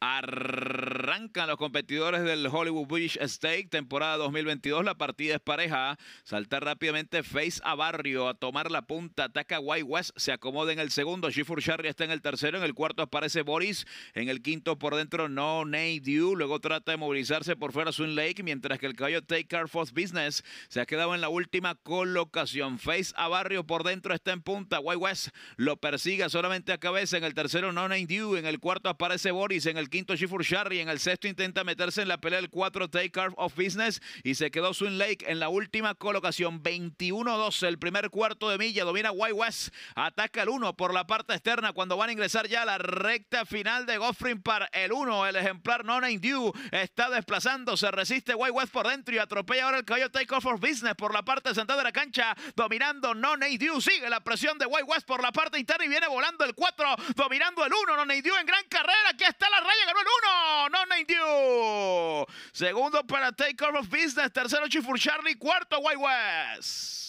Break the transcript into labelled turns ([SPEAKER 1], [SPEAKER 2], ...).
[SPEAKER 1] Arr Arrancan los competidores del Hollywood British Stake, temporada 2022. La partida es pareja. Salta rápidamente Face a Barrio a tomar la punta. Ataca White West. Se acomoda en el segundo. Shifur Sharry está en el tercero. En el cuarto aparece Boris. En el quinto por dentro, No Nate Luego trata de movilizarse por fuera Sun Lake, mientras que el caballo Take Care for Business se ha quedado en la última colocación. Face a Barrio por dentro está en punta. White West lo persigue solamente a cabeza. En el tercero, No nay Dew. En el cuarto aparece Boris. En el quinto, Shifur Sharry. En el el sexto intenta meterse en la pelea el 4 Take Off of Business y se quedó Swin Lake en la última colocación. 21-12 el primer cuarto de milla. Domina White West. Ataca el 1 por la parte externa cuando van a ingresar ya a la recta final de Goffrin para El 1, el ejemplar No está desplazando. Se resiste White West por dentro y atropella ahora el caballo Take Off of Business por la parte central de la cancha. Dominando No Sigue la presión de White West por la parte interna y viene volando el 4. Dominando el 1. No Name en gran carrera. Segundo para Take of Business. Tercero, Chifur Charlie. Cuarto, White West.